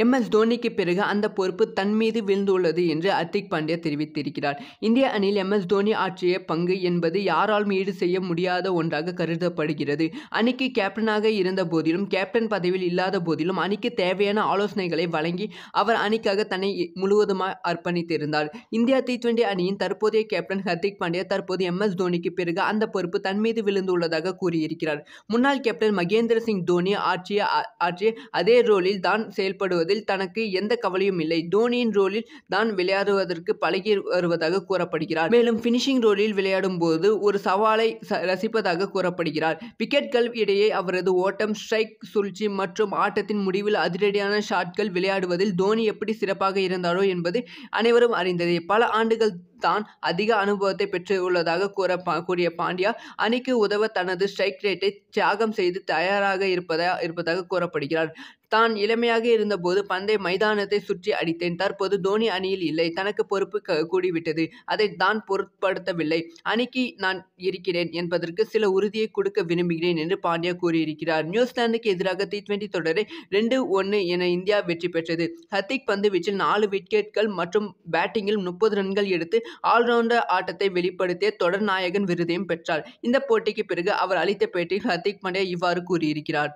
M S தோனிக்கு பிறகு அந்த பொறுப்பு தன் மீது விழுந்துள்ளது என்று அர்த்திக் பாண்டியா தெரிவித்திருக்கிறார் இந்திய அணியில் எம் எஸ் தோனி ஆற்றிய பங்கு என்பது யாராலும் ஈடு செய்ய முடியாத ஒன்றாக கருதப்படுகிறது அணிக்கு கேப்டனாக இருந்த போதிலும் கேப்டன் பதவியில் இல்லாத போதிலும் அணிக்கு தேவையான ஆலோசனைகளை வழங்கி அவர் அணிக்காக தன்னை முழுவதுமாக அர்ப்பணித்திருந்தார் இந்தியா டி டுவெண்டி அணியின் தற்போதைய கேப்டன் ஹர்திக் பாண்டியா தற்போது எம் எஸ் தோனிக்கு பிறகு அந்த பொறுப்பு தன் மீது விழுந்துள்ளதாக கூறியிருக்கிறார் முன்னாள் கேப்டன் மகேந்திர சிங் தோனி ஆற்றிய ஆற்றிய அதே ரோலில் தான் செயல்படுவது விளையாடுவதில் தனக்கு எந்த கவலையும் இல்லை தோனியின் ரோலில் தான் விளையாடுவதற்கு பழகி வருவதாக கூறப்படுகிறார் மேலும் பினிஷிங் ரோலில் விளையாடும் போது ஒரு சவாலை ரசிப்பதாக கூறப்படுகிறார் விக்கெட்கள் இடையே அவரது ஓட்டம் ஸ்ட்ரைக் சுழ்ச்சி மற்றும் ஆட்டத்தின் முடிவில் அதிரடியான ஷாட்கள் விளையாடுவதில் தோனி எப்படி சிறப்பாக இருந்தாரோ என்பது அனைவரும் அறிந்ததே பல ஆண்டுகள் தான் அதிக அனுபவத்தை பெற்று உள்ளதாக கூற கூறிய பாண்டியா அணிக்கு உதவ தனது ஸ்ட்ரைக் ரேட்டை தியாகம் செய்து தயாராக இருப்பதா இருப்பதாக கூறப்படுகிறார் தான் இளமையாக இருந்தபோது பந்தை மைதானத்தை சுற்றி அடித்தேன் தற்போது தோனி அணியில் இல்லை தனக்கு பொறுப்பு கூடிவிட்டது அதை தான் பொருட்படுத்தவில்லை அணிக்கு நான் இருக்கிறேன் என்பதற்கு சில உறுதியை கொடுக்க விரும்புகிறேன் என்று பாண்டியா கூறியிருக்கிறார் நியூசிலாந்துக்கு எதிராக டி டுவெண்டி தொடரை ரெண்டு ஒன்று என இந்தியா வெற்றி பெற்றது ஹத்திக் பந்து வீச்சில் நாலு விக்கெட்கள் மற்றும் பேட்டிங்கில் முப்பது ரன்கள் எடுத்து ஆல்ரவுண்டர் ஆட்டத்தை வெளிப்படுத்திய தொடர் நாயகன் விருதையும் பெற்றார் இந்த போட்டிக்கு பிறகு அவர் அளித்த பேட்டியில் ஹர்திக் பாண்டியா இவ்வாறு கூறியிருக்கிறார்